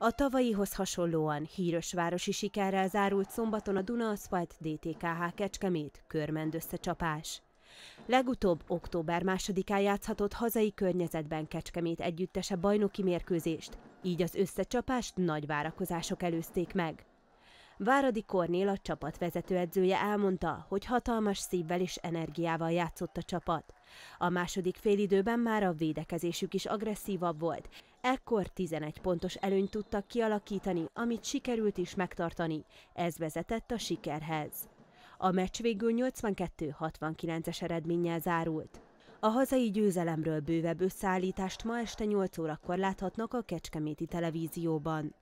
A tavalyihoz hasonlóan híres városi sikerrel zárult szombaton a Duna Aszfalt DTKH Kecskemét összecsapás. Legutóbb október másodikán játszhatott hazai környezetben Kecskemét együttese bajnoki mérkőzést, így az összecsapást nagy várakozások előzték meg. Váradi Kornél a csapat vezetőedzője elmondta, hogy hatalmas szívvel és energiával játszott a csapat. A második félidőben már a védekezésük is agresszívabb volt, ekkor 11 pontos előnyt tudtak kialakítani, amit sikerült is megtartani, ez vezetett a sikerhez. A meccs végül 82-69-es eredménnyel zárult. A hazai győzelemről bővebb összeállítást ma este 8 órakor láthatnak a Kecskeméti televízióban.